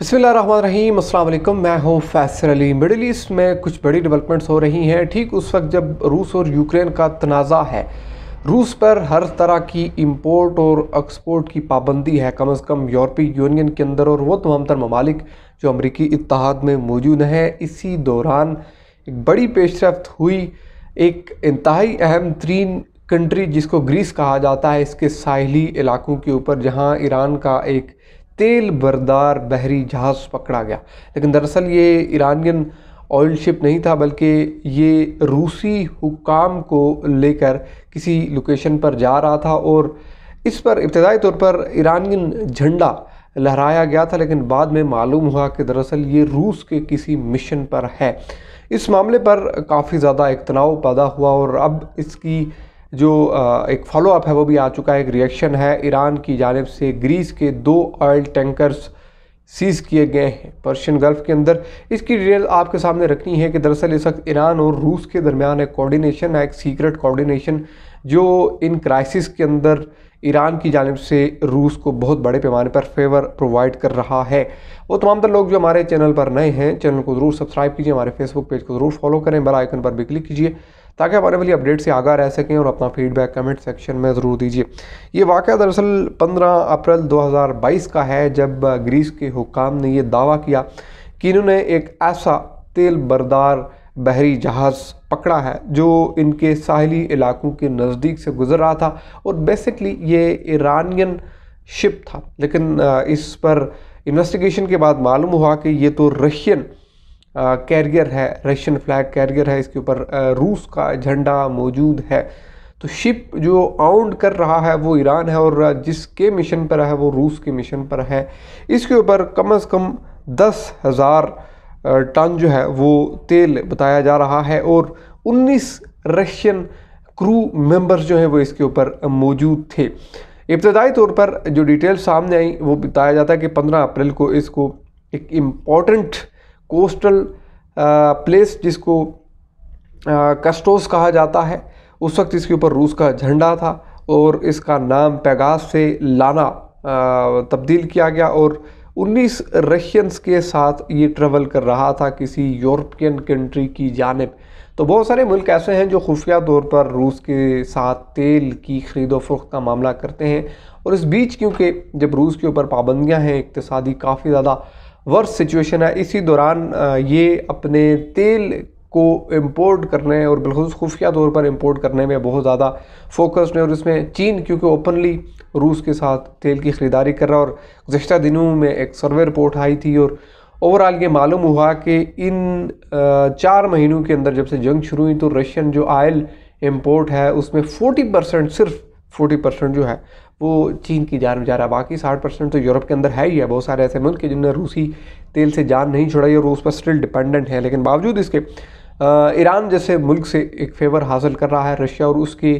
बसमीम अल्लाम मैं हूँ फैसर अली मिडल ईस्ट में कुछ बड़ी डेवलपमेंट्स हो रही हैं ठीक उस वक्त जब रूस और यूक्रेन का तनाज़ा है रूस पर हर तरह की इम्पोर्ट और एक्सपोर्ट की पाबंदी है कम अज़ कम यूरोपीय यूनियन के अंदर और वो तमाम तर ममालिक जो अमरीकी इतिहाद में मौजूद हैं इसी दौरान एक बड़ी पेशरफ हुई एक इंतहाई अहम तरीन कंट्री जिसको ग्रीस कहा जाता है इसके साहली इलाकों के ऊपर जहाँ ईरान का एक तेल बरदार बहरी जहाज़ पकड़ा गया लेकिन दरअसल ये ईरानियन ऑयल शिप नहीं था बल्कि ये रूसी हुकाम को लेकर किसी लोकेशन पर जा रहा था और इस पर इब्तदाई तौर पर ईरानियन झंडा लहराया गया था लेकिन बाद में मालूम हुआ कि दरअसल ये रूस के किसी मिशन पर है इस मामले पर काफ़ी ज़्यादा एक तनाव पैदा हुआ और अब इसकी जो एक फॉलोअप है वो भी आ चुका है एक रिएक्शन है ईरान की जानब से ग्रीस के दो ऑयल टैंकर्स सीज किए गए हैं पर्शियन गल्फ के अंदर इसकी डिटेल आपके सामने रखनी है कि दरअसल इस वक्त ईरान और रूस के दरमियान एक कोऑर्डिनेशन है एक सीक्रेट कोऑर्डिनेशन जो इन क्राइसिस के अंदर ईरान की जानब से रूस को बहुत बड़े पैमाने पर फेवर प्रोवाइड कर रहा है वो तमाम तर लोग जो हमारे चैनल पर नए हैं चैनल को ज़रूर सब्सक्राइब कीजिए हमारे फेसबुक पेज को ज़रूर फॉलो करें बेल आइकन पर भी क्लिक कीजिए ताकि हमारे वाली अपडेट से आगा रह सकें और अपना फीडबैक कमेंट सेक्शन में ज़रूर दीजिए ये वाक़ दरअसल 15 अप्रैल 2022 का है जब ग्रीस के हुकाम ने यह दावा किया कि इन्होंने एक ऐसा तेल बरदार बहरी जहाज़ पकड़ा है जो इनके साहली इलाकों के नज़दीक से गुज़र रहा था और बेसिकली ये ईरानियन शिप था लेकिन इस पर इन्वेस्टिगेशन के बाद मालूम हुआ कि ये तो रशियन कैरियर है रशियन फ्लैग कैरियर है इसके ऊपर रूस का झंडा मौजूद है तो शिप जो आउंड कर रहा है वो ईरान है और जिसके मिशन पर है वो रूस के मिशन पर है इसके ऊपर कम अज़ कम दस हज़ार टन जो है वो तेल बताया जा रहा है और 19 रशियन क्रू मेंबर्स जो हैं वो इसके ऊपर मौजूद थे इब्तदाई तौर पर जो डिटेल सामने आई वो बताया जाता है कि 15 अप्रैल को इसको एक इम्पॉर्टेंट कोस्टल प्लेस जिसको कस्टोस कहा जाता है उस वक्त इसके ऊपर रूस का झंडा था और इसका नाम पैगास से लाना तब्दील किया गया और 19 रशियंस के साथ ये ट्रेवल कर रहा था किसी यूरोपियन कंट्री की जानब तो बहुत सारे मुल्क ऐसे हैं जो खुफिया तौर पर रूस के साथ तेल की खरीदो फरोख्त का मामला करते हैं और इस बीच क्योंकि जब रूस के ऊपर पाबंदियां हैं इकतसादी काफ़ी ज़्यादा वर्ष सिचुएशन है इसी दौरान ये अपने तेल को इम्पोर्ट करने और बिल्कुल खुफिया तौर पर इम्पोर्ट करने में बहुत ज़्यादा फोकस्ड है और इसमें चीन क्योंकि ओपनली रूस के साथ तेल की ख़रीदारी कर रहा है और गुज्त दिनों में एक सर्वे रिपोर्ट आई थी और ओवरऑल ये मालूम हुआ कि इन चार महीनों के अंदर जब से जंग शुरू हुई तो रशियन जो आयल इम्पोर्ट है उसमें 40 परसेंट सिर्फ 40 परसेंट जो है वो चीन की जान में जा रहा है बाकी साठ परसेंट तो यूरोप के अंदर है ही है बहुत सारे ऐसे मुल्क जिनने रूसी तेल से जान नहीं छुड़ाई और उस पर स्टिल डिपेंडेंट है लेकिन बावजूद इसके ईरान जैसे मुल्क से एक फेवर हासिल कर रहा है रशिया और उसके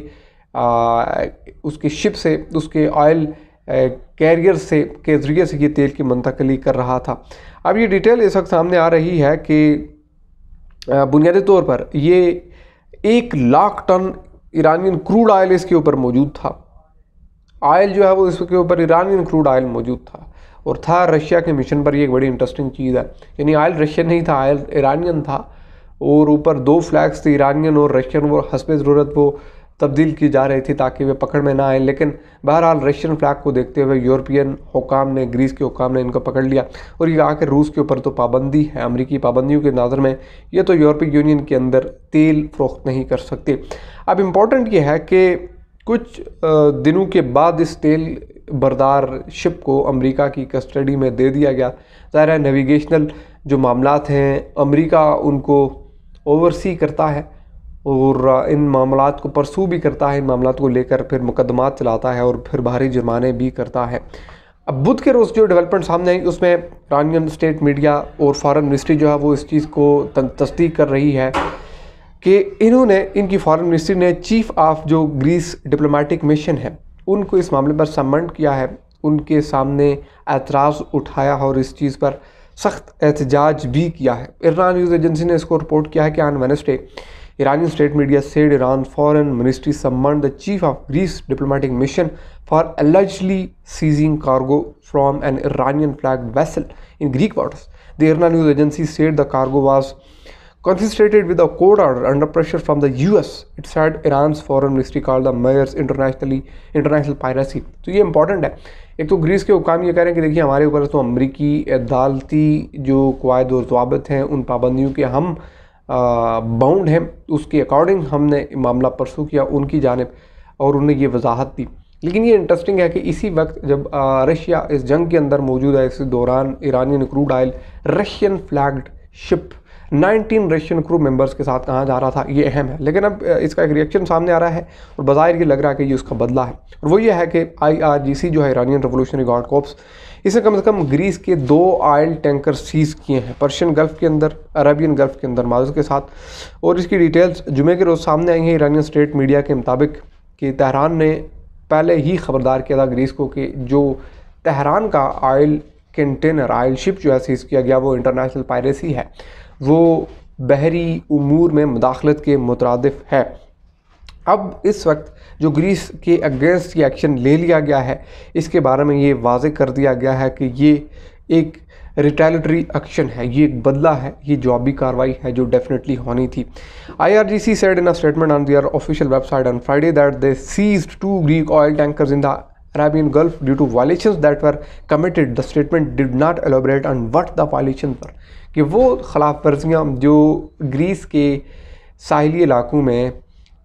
उसके शिप से उसके ऑयल कैरियर से के ज़रिए से ये तेल की मुंतकली कर रहा था अब ये डिटेल इस वक्त सामने आ रही है कि बुनियादी तौर पर ये एक lakh ton Iranian crude oil इसके ऊपर मौजूद था आयल जो है वो इसके ऊपर ईरानियन क्रूड आयल मौजूद था और था रशिया के मिशन पर ये एक बड़ी इंटरेस्टिंग चीज़ है यानी आयल रशियन नहीं था आयल ईरानियन था और ऊपर दो फ्लैग्स थे ईरानियन और रशियन वो हसब ज़रूरत वो तब्दील की जा रही थी ताकि वे पकड़ में ना आए लेकिन बहरहाल रशियन फ्लैग को देखते हुए यूरोपियन हुकाम ने ग्रीस के हुकाम ने इनको पकड़ लिया और ये आकर रूस के ऊपर तो पाबंदी है अमरीकी पाबंदियों के नज़र में ये तो यूरोपीय यूनियन के अंदर तेल फरोख्त नहीं कर सकते अब इम्पॉर्टेंट ये है कि कुछ दिनों के बाद इस तेल बरदार शिप को अमेरिका की कस्टडी में दे दिया गया ज़ाहिर है नेविगेशनल जो मामला हैं अमेरिका उनको ओवरसी करता है और इन मामला को परसू भी करता है इन मामला को लेकर फिर मुकदमात चलाता है और फिर भारी जुर्माने भी करता है अब बुध के रोज़ जो डेवलपमेंट सामने आई उसमें ईरानियन स्टेट मीडिया और फॉरेन मिनिस्ट्री जो है वो इस चीज़ को तस्दीक कर रही है कि इन्होंने इनकी फॉरेन मिनिस्ट्री ने चीफ ऑफ जो ग्रीस डिप्लोमेटिक मिशन है उनको इस मामले पर सम्मन किया है उनके सामने एतराज़ उठाया और इस चीज़ पर सख्त एहतजाज भी किया है इरान न्यूज़ एजेंसी ने इसको रिपोर्ट किया है कि on Wednesday Irani state media said Iran foreign ministry summoned the chief of Greece diplomatic mission for allegedly seizing cargo from an Iranian flag vessel in Greek waters the IRNA news agency said the cargo was Confiscated with a court order under pressure from the US, it said Iran's foreign ministry called the mayors internationally international piracy. तो ये important है एक तो Greece के हुकाम ये कह रहे हैं कि देखिए हमारे ऊपर तो अमरीकी अदालती जो कवायद और जवाबत हैं उन पाबंदियों के हम बाउंड हैं उसके अकॉर्डिंग हमने मामला परसू किया उनकी जानब और उन्हें ये वजाहत दी लेकिन ये इंटरेस्टिंग है कि इसी वक्त जब रशिया इस जंग के अंदर मौजूद है इस दौरान Iranian crude oil Russian flagged ship 19 Russian crew members के साथ कहा जा रहा था ये अहम है लेकिन अब इसका एक रिएक्शन सामने आ रहा है और बाहर ये लग रहा है कि ये उसका बदला है और वो ये है कि आईआरजीसी जो है ईरानियन रेवोल्यूशनरी गार्ड कॉप्स इसने कम से कम ग्रीस के दो आयल टैंकर सीज किए हैं पर्शियन गल्फ़ के अंदर अरबियन गल्फ़ के अंदर माज़ के साथ और इसकी डिटेल्स जुमे के रोज़ सामने आई हैं ईरानियन स्टेट मीडिया के मुताबिक कि तहरान ने पहले ही ख़बरदार किया था ग्रीस को कि जो तहरान का आयल कंटेनर आयल शिप जो है सीज़ किया गया वो इंटरनेशनल पायरेसी है वो बहरी उमूर में मुदाखलत के मुतरद है अब इस वक्त जो ग्रीस के अगेंस्ट ये एक्शन ले लिया गया है इसके बारे में ये वाज कर दिया गया है कि ये एक रिटेलेटरी एक्शन है ये एक बदला है ये जवाबी कार्रवाई है जो डेफिनेटली होनी थी IRGC said in a statement on their official website on Friday that they seized two Greek oil tankers in the Arabian Gulf due to violations that were committed. The statement did not elaborate on what the violations were. कि वो खिलाफ वर्जियाँ जो Greece के साहली इलाकों में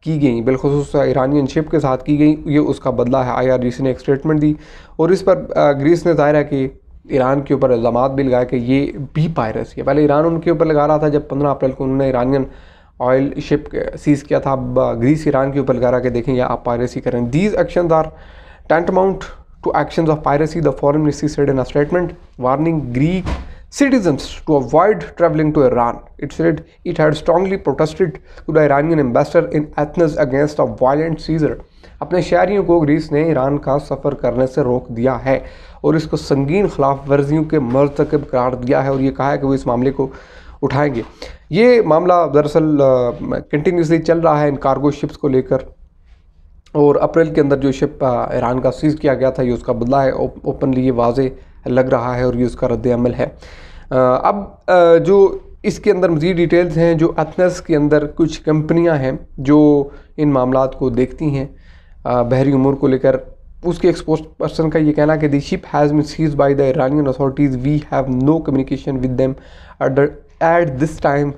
की गई बिलखसूस ईरानियन शिप के साथ की गई ये उसका बदला है आईआरजीसी ने एक स्टेटमेंट दी और इस पर ग्रीस ने जाहिर है कि ईरान के ऊपर इल्ज़ाम भी लगाए कि ये भी पायरस है पहले ईरान उनके ऊपर लगा रहा था जब पंद्रह अप्रैल को उन्होंने ईरानियन ऑयल शिप सीज़ किया था अब ग्रीस ईरान के ऊपर लगा रहा कि देखें यह आप पायरेसी करें these action are Tantamount to actions of piracy, the foreign ministry said in a statement warning Greek citizens to avoid traveling to Iran. It said it had strongly protested to the Iranian ambassador in Athens against a violent seizure. अपने शहरियों को Greece ने Iran का सफ़र करने से रोक दिया है और इसको संगीन खिलाफ वर्जियों के मरतकब करार दिया है और ये कहा है कि वो इस मामले को उठाएंगे ये मामला दरअसल कंटिन्यूसली चल रहा है इन कार्गो शिप्स को लेकर और अप्रैल के अंदर जो शिप ईरान का सीज़ किया गया था ये उसका बदला है ओपनली ये वाजे लग रहा है और ये उसका रद्द अमल है अब जो इसके अंदर मज़ीद डिटेल्स हैं जो अथनस के अंदर कुछ कंपनियां हैं जो इन मामला को देखती हैं बहरी उमूर को लेकर उसके एक्सपोर्ट पर्सन का ये कहना कि the ship has been seized by the Iranian authorities we have no communication with them at this time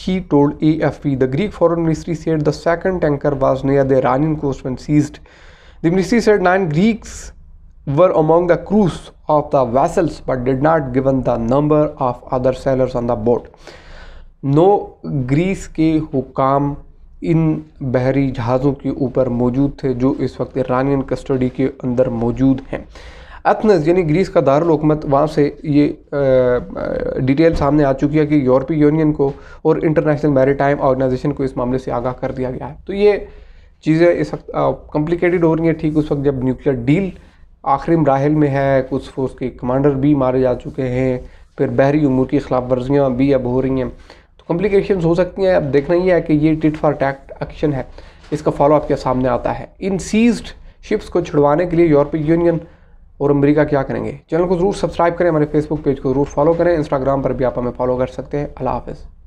he told AFP. The Greek Foreign Ministry said the second tanker was near the Iranian coast when seized. The ministry said nine Greeks were among the crews of the vessels but did not given the number of other sailors on the boat. No greece ke hukam इन बहरी जहाज़ों के ऊपर मौजूद थे जो इस वक्त इरानियन कस्टडी के अंदर मौजूद हैं अथनस यानी ग्रीस का दारकूमत वहाँ से ये डिटेल सामने आ चुकी है कि यूरोपीय यूनियन को और इंटरनेशनल मैरीटाइम ऑर्गेनाइजेशन को इस मामले से आगाह कर दिया गया है तो ये चीज़ें इस वक्त कॉम्प्लिकेटेड हो रही हैं ठीक उस वक्त जब न्यूक्लियर डील आखिरी मराहल में है कुछ फोर्स के कमांडर भी मारे जा चुके हैं फिर बहरी उमूर की खिलाफ वर्जियाँ भी अब हो रही हैं तो कॉम्प्लिकेशन हो सकती हैं अब देखना ही है कि ये टिट फॉर टैक्ट एक्शन है इसका फॉलोअप क्या सामने आता है इन सीज्ड शिप्स को छुड़वाने के लिए यूरोपीय यूनियन और अमरीका क्या करेंगे चैनल को जरूर सब्सक्राइब करें हमारे फेसबुक पेज को जरूर फॉलो करें इंस्टाग्राम पर भी आप हमें फॉलो कर सकते हैं अल्लाह हाफिज़